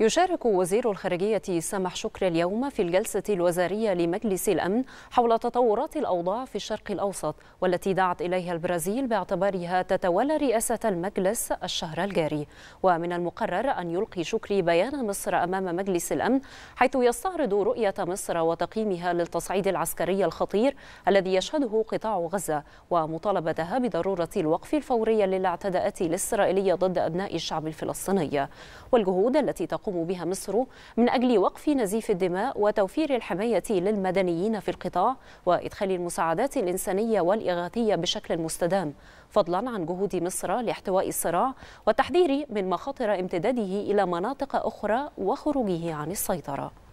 يشارك وزير الخارجية سامح شكري اليوم في الجلسة الوزارية لمجلس الأمن حول تطورات الأوضاع في الشرق الأوسط والتي دعت إليها البرازيل باعتبارها تتولى رئاسة المجلس الشهر الجاري ومن المقرر أن يلقي شكري بيان مصر أمام مجلس الأمن حيث يستعرض رؤية مصر وتقييمها للتصعيد العسكري الخطير الذي يشهده قطاع غزة ومطالبتها بضرورة الوقف الفوري للاعتداءات الإسرائيلية ضد أبناء الشعب الفلسطيني والجهود التي تقوم تقوم بها مصر من أجل وقف نزيف الدماء وتوفير الحماية للمدنيين في القطاع وإدخال المساعدات الإنسانية والإغاثية بشكل مستدام فضلا عن جهود مصر لاحتواء الصراع والتحذير من مخاطر امتداده إلى مناطق أخرى وخروجه عن السيطرة